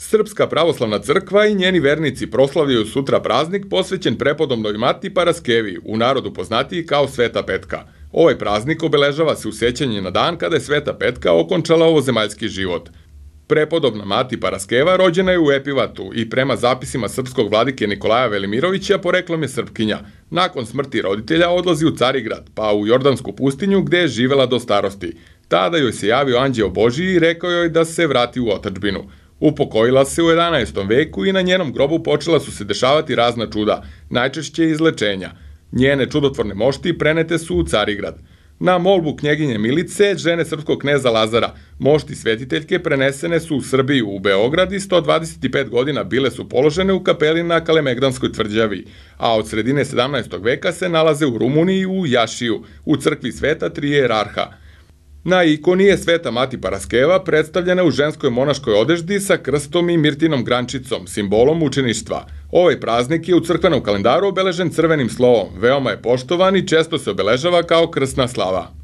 Srpska pravoslavna crkva i njeni vernici proslavljaju sutra praznik posvećen prepodobnoj mati Paraskevi, u narodu poznatiji kao Sveta Petka. Ovaj praznik obeležava se u sećanje na dan kada je Sveta Petka okončala zemaljski život. Prepodobna mati Paraskeva rođena je u Epivatu i prema zapisima srpskog vladike Nikolaja Velimirovića poreklom je Srpkinja. Nakon smrti roditelja odlazi u Carigrad, pa u Jordansku pustinju gde je živela do starosti. Tada joj se javio anđeo Božiji i rekao joj da se vrati u otačbinu. Upokojila se u 11. veku i na njenom grobu počela su se dešavati razna čuda, najčešće izlečenja. Njene čudotvorne mošti prenete su u Carigrad. Na molbu knjeginje Milice, žene srpskog kneza Lazara, mošti svetiteljke prenesene su u Srbiju, u Beograd i 125 godina bile su položene u kapeli na Kalemegdanskoj tvrđavi, a od sredine 17. veka se nalaze u Rumuniji u Jašiju, u crkvi sveta Trije Rarha – Na ikoni je Sveta Mati Paraskeva predstavljena u ženskoj monaškoj odeždi sa krstom i mirtinom grančicom, simbolom učeništva. Ovaj praznik je u crkvenom kalendaru obeležen crvenim slovom, veoma je poštovan i često se obeležava kao krsna slava.